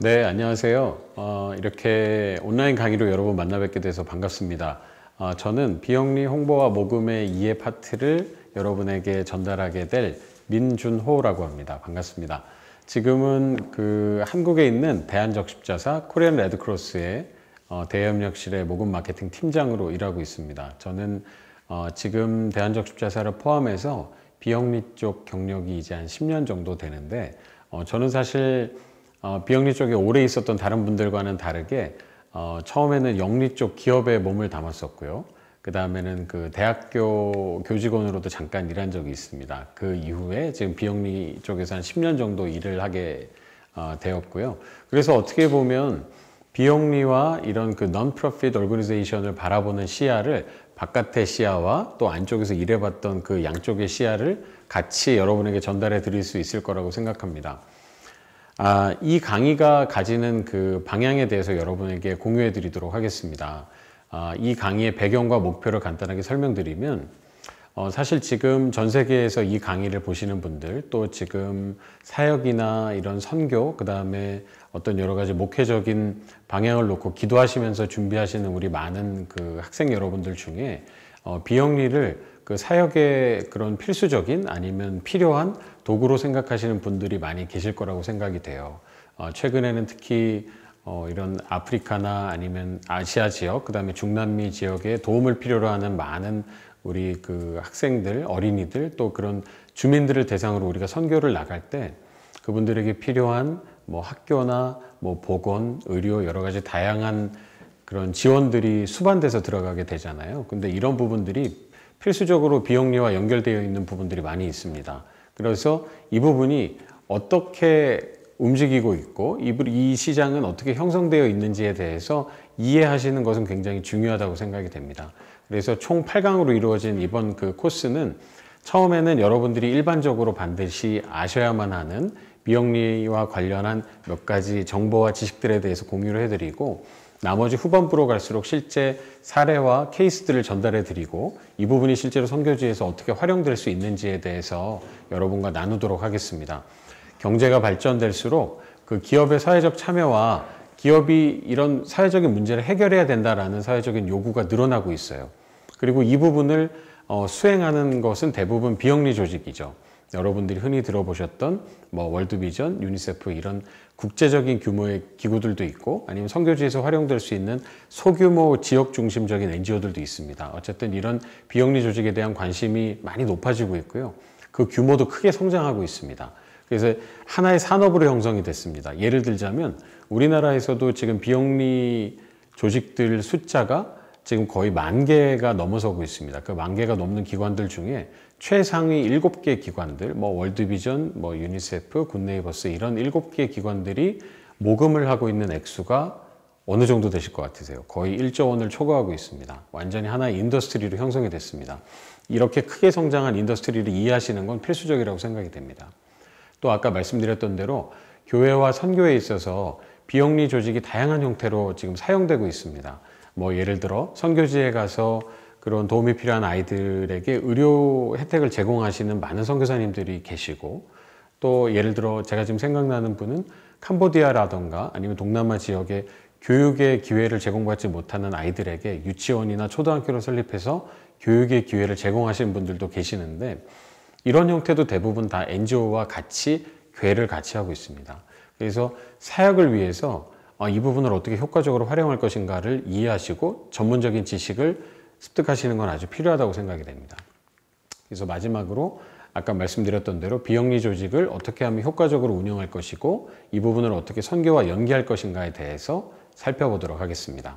네, 안녕하세요. 어, 이렇게 온라인 강의로 여러분 만나 뵙게 돼서 반갑습니다. 어, 저는 비영리 홍보와 모금의 2의 파트를 여러분에게 전달하게 될 민준호라고 합니다. 반갑습니다. 지금은 그 한국에 있는 대한적십자사 코리안 레드크로스의 어, 대협력실의 모금 마케팅 팀장으로 일하고 있습니다. 저는 어, 지금 대한적십자사를 포함해서 비영리 쪽 경력이 이제 한 10년 정도 되는데 어, 저는 사실 어, 비영리 쪽에 오래 있었던 다른 분들과는 다르게 어, 처음에는 영리 쪽 기업에 몸을 담았었고요. 그 다음에는 그 대학교 교직원으로도 잠깐 일한 적이 있습니다. 그 이후에 지금 비영리 쪽에서 한 10년 정도 일을 하게 어, 되었고요. 그래서 어떻게 보면 비영리와 이런 그 non-profit organization을 바라보는 시야를 바깥의 시야와 또 안쪽에서 일해봤던 그 양쪽의 시야를 같이 여러분에게 전달해 드릴 수 있을 거라고 생각합니다. 아, 이 강의가 가지는 그 방향에 대해서 여러분에게 공유해 드리도록 하겠습니다. 아, 이 강의의 배경과 목표를 간단하게 설명드리면 어, 사실 지금 전 세계에서 이 강의를 보시는 분들 또 지금 사역이나 이런 선교 그 다음에 어떤 여러 가지 목회적인 방향을 놓고 기도하시면서 준비하시는 우리 많은 그 학생 여러분들 중에 어, 비영리를 그 사역의 그런 필수적인 아니면 필요한 도구로 생각하시는 분들이 많이 계실 거라고 생각이 돼요. 어, 최근에는 특히 어, 이런 아프리카나 아니면 아시아 지역, 그 다음에 중남미 지역에 도움을 필요로 하는 많은 우리 그 학생들, 어린이들, 또 그런 주민들을 대상으로 우리가 선교를 나갈 때 그분들에게 필요한 뭐 학교나 뭐 보건, 의료 여러 가지 다양한 그런 지원들이 수반돼서 들어가게 되잖아요. 근데 이런 부분들이 필수적으로 비영리와 연결되어 있는 부분들이 많이 있습니다. 그래서 이 부분이 어떻게 움직이고 있고 이 시장은 어떻게 형성되어 있는지에 대해서 이해하시는 것은 굉장히 중요하다고 생각이 됩니다. 그래서 총 8강으로 이루어진 이번 그 코스는 처음에는 여러분들이 일반적으로 반드시 아셔야만 하는 미영리와 관련한 몇 가지 정보와 지식들에 대해서 공유를 해드리고 나머지 후반부로 갈수록 실제 사례와 케이스들을 전달해 드리고 이 부분이 실제로 선교지에서 어떻게 활용될 수 있는지에 대해서 여러분과 나누도록 하겠습니다. 경제가 발전될수록 그 기업의 사회적 참여와 기업이 이런 사회적인 문제를 해결해야 된다라는 사회적인 요구가 늘어나고 있어요. 그리고 이 부분을 어, 수행하는 것은 대부분 비영리 조직이죠. 여러분들이 흔히 들어보셨던 뭐 월드비전, 유니세프 이런 국제적인 규모의 기구들도 있고 아니면 성교지에서 활용될 수 있는 소규모 지역 중심적인 NGO들도 있습니다. 어쨌든 이런 비영리 조직에 대한 관심이 많이 높아지고 있고요. 그 규모도 크게 성장하고 있습니다. 그래서 하나의 산업으로 형성이 됐습니다. 예를 들자면 우리나라에서도 지금 비영리 조직들 숫자가 지금 거의 만 개가 넘어서고 있습니다. 그 만 개가 넘는 기관들 중에 최상위 일곱 개 기관들, 뭐 월드비전, 뭐 유니세프, 굿네이버스 이런 일곱 개 기관들이 모금을 하고 있는 액수가 어느 정도 되실 것 같으세요? 거의 1조 원을 초과하고 있습니다. 완전히 하나의 인더스트리로 형성이 됐습니다. 이렇게 크게 성장한 인더스트리를 이해하시는 건 필수적이라고 생각이 됩니다. 또 아까 말씀드렸던 대로 교회와 선교에 있어서 비영리 조직이 다양한 형태로 지금 사용되고 있습니다. 뭐 예를 들어 선교지에 가서 그런 도움이 필요한 아이들에게 의료 혜택을 제공하시는 많은 선교사님들이 계시고 또 예를 들어 제가 지금 생각나는 분은 캄보디아라던가 아니면 동남아 지역에 교육의 기회를 제공받지 못하는 아이들에게 유치원이나 초등학교를 설립해서 교육의 기회를 제공하시는 분들도 계시는데 이런 형태도 대부분 다 NGO와 같이 괴를 같이 하고 있습니다. 그래서 사역을 위해서 아, 이 부분을 어떻게 효과적으로 활용할 것인가를 이해하시고 전문적인 지식을 습득하시는 건 아주 필요하다고 생각이 됩니다. 그래서 마지막으로 아까 말씀드렸던 대로 비영리 조직을 어떻게 하면 효과적으로 운영할 것이고 이 부분을 어떻게 선교와 연계할 것인가에 대해서 살펴보도록 하겠습니다.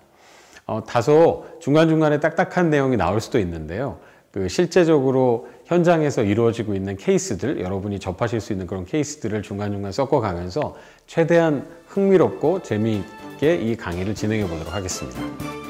어, 다소 중간중간에 딱딱한 내용이 나올 수도 있는데요. 그 실제적으로 현장에서 이루어지고 있는 케이스들, 여러분이 접하실 수 있는 그런 케이스들을 중간중간 섞어가면서 최대한 흥미롭고 재미있게 이 강의를 진행해 보도록 하겠습니다.